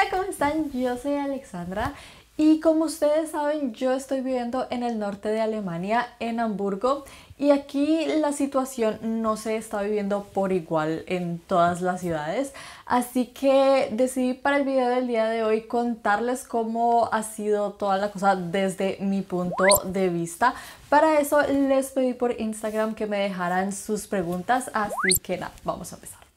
Hola, ¿cómo están? Yo soy Alexandra y como ustedes saben, yo estoy viviendo en el norte de Alemania, en Hamburgo, y aquí la situación no se está viviendo por igual en todas las ciudades, así que decidí para el video del día de hoy contarles cómo ha sido toda la cosa desde mi punto de vista. Para eso les pedí por Instagram que me dejaran sus preguntas, así que nada, vamos a empezar.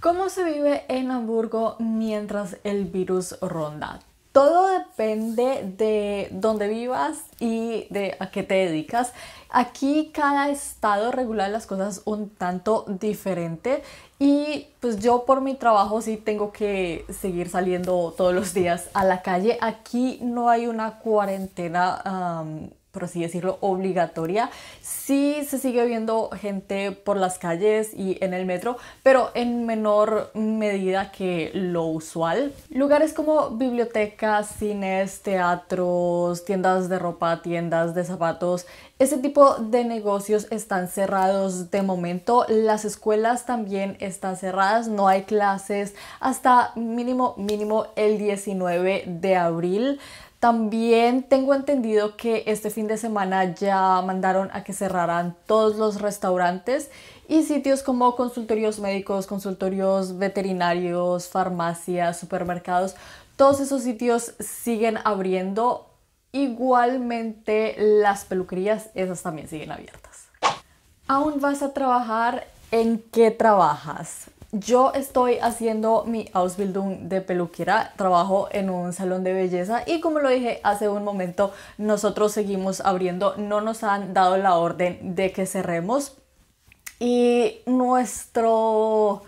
¿Cómo se vive en Hamburgo mientras el virus ronda? Todo depende de dónde vivas y de a qué te dedicas. Aquí cada estado regula las cosas un tanto diferente y pues yo por mi trabajo sí tengo que seguir saliendo todos los días a la calle. Aquí no hay una cuarentena por así decirlo, obligatoria. Sí se sigue viendo gente por las calles y en el metro, pero en menor medida que lo usual. Lugares como bibliotecas, cines, teatros, tiendas de ropa, tiendas de zapatos, ese tipo de negocios están cerrados de momento. Las escuelas también están cerradas, no hay clases hasta mínimo, mínimo el 19 de abril. También tengo entendido que este fin de semana ya mandaron a que cerraran todos los restaurantes y sitios como consultorios médicos, consultorios veterinarios, farmacias, supermercados. Todos esos sitios siguen abriendo. Igualmente las peluquerías, esas también siguen abiertas. ¿Aún vas a trabajar? ¿En qué trabajas? Yo estoy haciendo mi Ausbildung de peluquera, trabajo en un salón de belleza y como lo dije hace un momento, nosotros seguimos abriendo, no nos han dado la orden de que cerremos y nuestro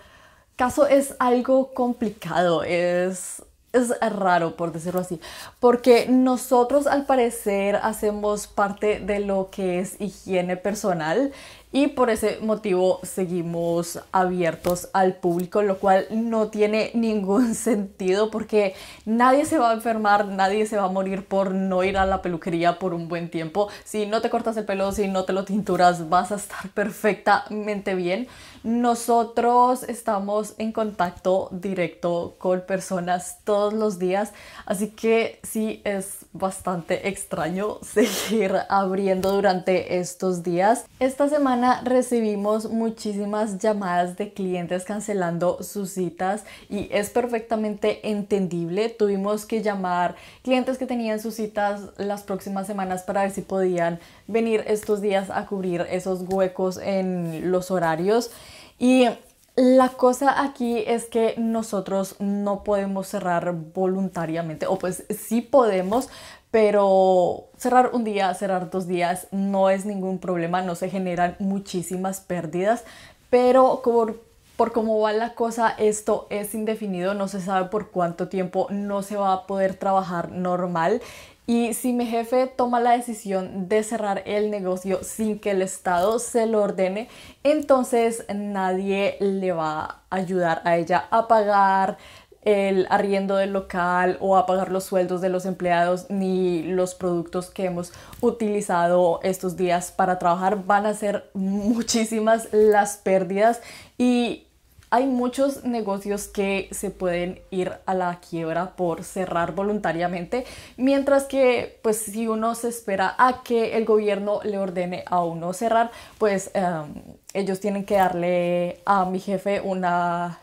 caso es algo complicado, es es raro, por decirlo así, porque nosotros al parecer hacemos parte de lo que es higiene personal y por ese motivo seguimos abiertos al público, lo cual no tiene ningún sentido porque nadie se va a enfermar, nadie se va a morir por no ir a la peluquería por un buen tiempo. Si no te cortas el pelo, si no te lo tinturas, vas a estar perfectamente bien. Nosotros estamos en contacto directo con personas todos los días, así que sí es bastante extraño seguir abriendo durante estos días. Esta semana recibimos muchísimas llamadas de clientes cancelando sus citas y es perfectamente entendible. Tuvimos que llamar clientes que tenían sus citas las próximas semanas para ver si podían venir estos días a cubrir esos huecos en los horarios. Y la cosa aquí es que nosotros no podemos cerrar voluntariamente, o pues sí podemos, pero cerrar un día, cerrar dos días no es ningún problema, no se generan muchísimas pérdidas, pero por, por cómo va la cosa, esto es indefinido, no se sabe por cuánto tiempo no se va a poder trabajar normal y si mi jefe toma la decisión de cerrar el negocio sin que el Estado se lo ordene, entonces nadie le va a ayudar a ella a pagar el arriendo del local o a pagar los sueldos de los empleados ni los productos que hemos utilizado estos días para trabajar. Van a ser muchísimas las pérdidas y hay muchos negocios que se pueden ir a la quiebra por cerrar voluntariamente, mientras que pues si uno se espera a que el gobierno le ordene a uno cerrar, pues em, ellos tienen que darle a mi jefe una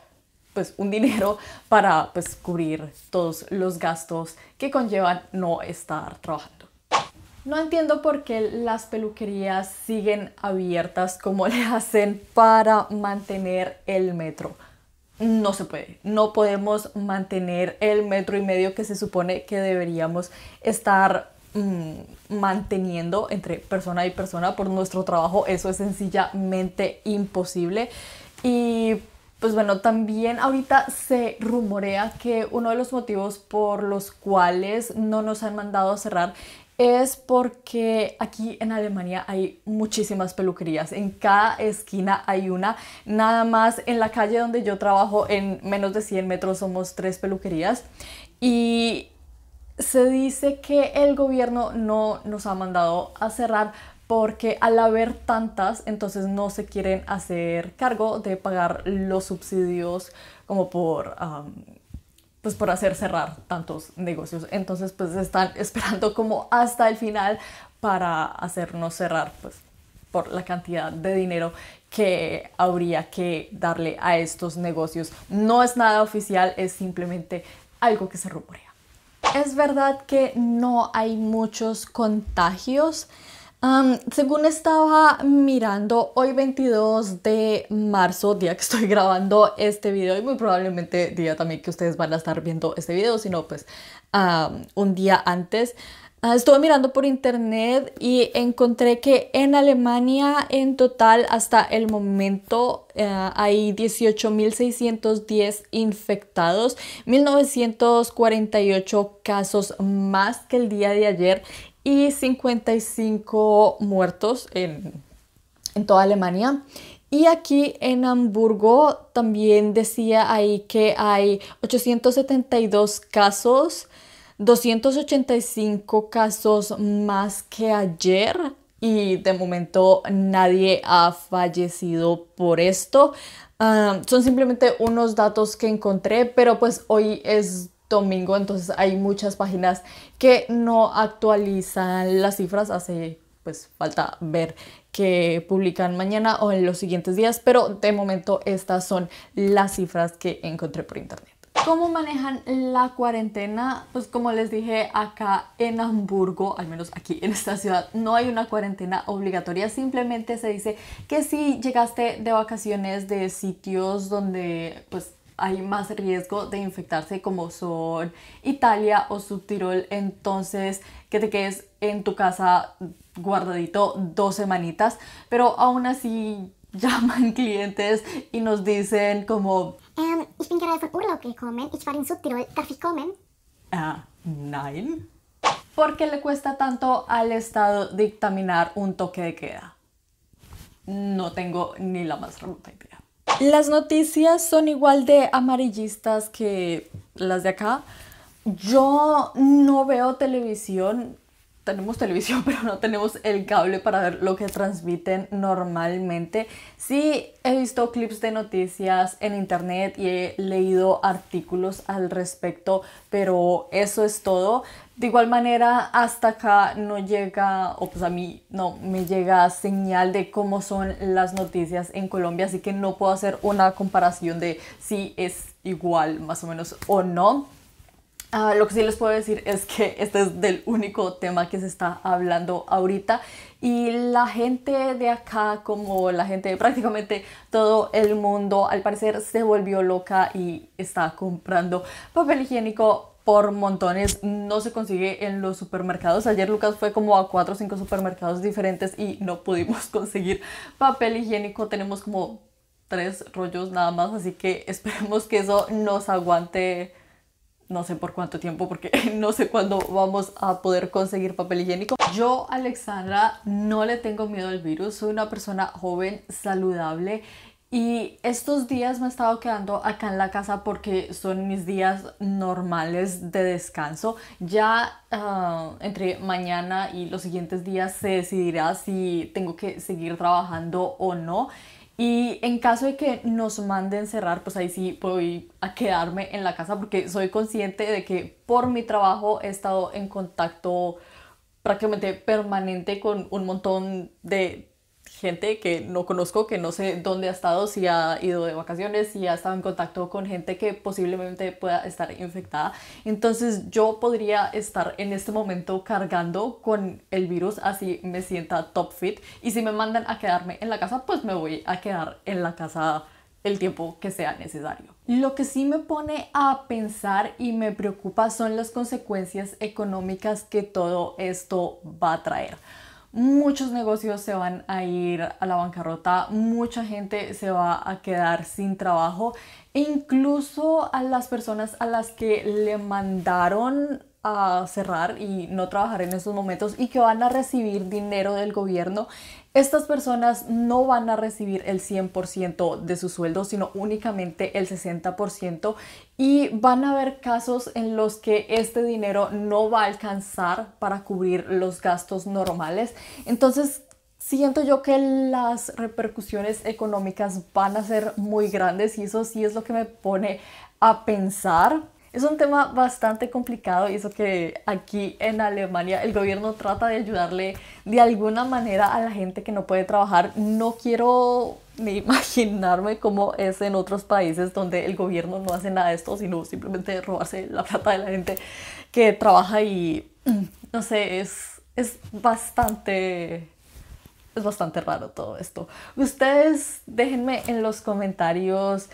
pues un dinero para pues cubrir todos los gastos que conllevan no estar trabajando. No entiendo por qué las peluquerías siguen abiertas como le hacen para mantener el metro. No se puede, no podemos mantener el metro y medio que se supone que deberíamos estar mm, manteniendo entre persona y persona por nuestro trabajo. Eso es sencillamente imposible. Y pues bueno, también ahorita se rumorea que uno de los motivos por los cuales no nos han mandado a cerrar es porque aquí en Alemania hay muchísimas peluquerías. En cada esquina hay una. Nada más en la calle donde yo trabajo, en menos de 100 metros, somos tres peluquerías. Y se dice que el gobierno no nos ha mandado a cerrar porque al haber tantas, entonces no se quieren hacer cargo de pagar los subsidios como por... pues por hacer cerrar tantos negocios. Entonces pues están esperando como hasta el final para hacernos cerrar pues por la cantidad de dinero que habría que darle a estos negocios. No es nada oficial, es simplemente algo que se rumorea. Es verdad que no hay muchos contagios, según estaba mirando, hoy 22 de marzo, día que estoy grabando este video y muy probablemente día también que ustedes van a estar viendo este video, sino pues un día antes, ah, estuve mirando por internet y encontré que en Alemania en total hasta el momento eh, hay 18.610 infectados, 1.948 casos más que el día de ayer y 55 muertos en, toda Alemania. Y aquí en Hamburgo también decía ahí que hay 872 casos, 285 casos más que ayer y de momento nadie ha fallecido por esto. Ah, son simplemente unos datos que encontré, pero pues hoy es domingo, entonces hay muchas páginas que no actualizan las cifras, hace pues falta ver que publican mañana o en los siguientes días, pero de momento estas son las cifras que encontré por internet. ¿Cómo manejan la cuarentena? Pues como les dije, acá en Hamburgo, al menos aquí en esta ciudad, no hay una cuarentena obligatoria. Simplemente se dice que si llegaste de vacaciones de sitios donde pues hay más riesgo de infectarse como son Italia o Subtirol, entonces que te quedes en tu casa guardadito dos semanitas, pero aún así llaman clientes y nos dicen como... Em, ah, ¿Por qué le cuesta tanto al Estado dictaminar un toque de queda? No tengo ni la más remota idea. Las noticias son igual de amarillistas que las de acá. Yo no veo televisión. Tenemos televisión, pero no tenemos el cable para ver lo que transmiten normalmente. Sí, he visto clips de noticias en internet y he leído artículos al respecto, pero eso es todo. De igual manera, hasta acá no llega, o pues a mí no me llega señal de cómo son las noticias en Colombia, así que no puedo hacer una comparación de si es igual más o menos o no. Ah, lo que sí les puedo decir es que este es del único tema que se está hablando ahorita y la gente de acá, como la gente de prácticamente todo el mundo, al parecer se volvió loca y está comprando papel higiénico por montones, no se consigue en los supermercados. Ayer Lucas fue como a cuatro o cinco supermercados diferentes y no pudimos conseguir papel higiénico. Tenemos como tres rollos nada más, así que esperemos que eso nos aguante no sé por cuánto tiempo porque no sé cuándo vamos a poder conseguir papel higiénico. Yo, Alexandra, no le tengo miedo al virus, soy una persona joven, saludable y estos días me he estado quedando acá en la casa porque son mis días normales de descanso. Ya ah, entre mañana y los siguientes días se decidirá si tengo que seguir trabajando o no. Y en caso de que nos manden cerrar, pues ahí sí voy a quedarme en la casa porque soy consciente de que por mi trabajo he estado en contacto prácticamente permanente con un montón de gente que no conozco, que no sé dónde ha estado, si ha ido de vacaciones, si ha estado en contacto con gente que posiblemente pueda estar infectada. Entonces yo podría estar en este momento cargando con el virus, así me sienta top fit. Y si me mandan a quedarme en la casa, pues me voy a quedar en la casa el tiempo que sea necesario. Lo que sí me pone a pensar y me preocupa son las consecuencias económicas que todo esto va a traer muchos negocios se van a ir a la bancarrota, mucha gente se va a quedar sin trabajo e incluso a las personas a las que le mandaron a cerrar y no trabajar en esos momentos y que van a recibir dinero del gobierno, estas personas no van a recibir el 100% de su sueldo, sino únicamente el 60% y van a haber casos en los que este dinero no va a alcanzar para cubrir los gastos normales. Entonces, siento yo que las repercusiones económicas van a ser muy grandes y eso sí es lo que me pone a pensar es un tema bastante complicado y eso que aquí en Alemania el gobierno trata de ayudarle de alguna manera a la gente que no puede trabajar. No quiero ni imaginarme cómo es en otros países donde el gobierno no hace nada de esto, sino simplemente robarse la plata de la gente que trabaja y mm, no sé, es, es bastante es bastante raro todo esto. Ustedes déjenme en los comentarios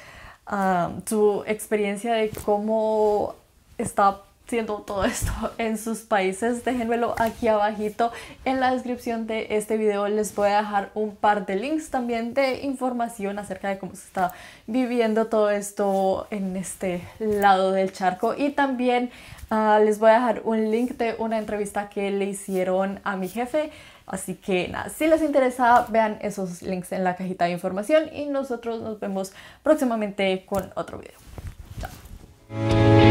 Ah, tu experiencia de cómo está Haciendo todo esto en sus países, déjenmelo aquí abajito en la descripción de este video. Les voy a dejar un par de links también de información acerca de cómo se está viviendo todo esto en este lado del charco. Y también ah, les voy a dejar un link de una entrevista que le hicieron a mi jefe. Así que nada, si les interesa, vean esos links en la cajita de información y nosotros nos vemos próximamente con otro video. Chao.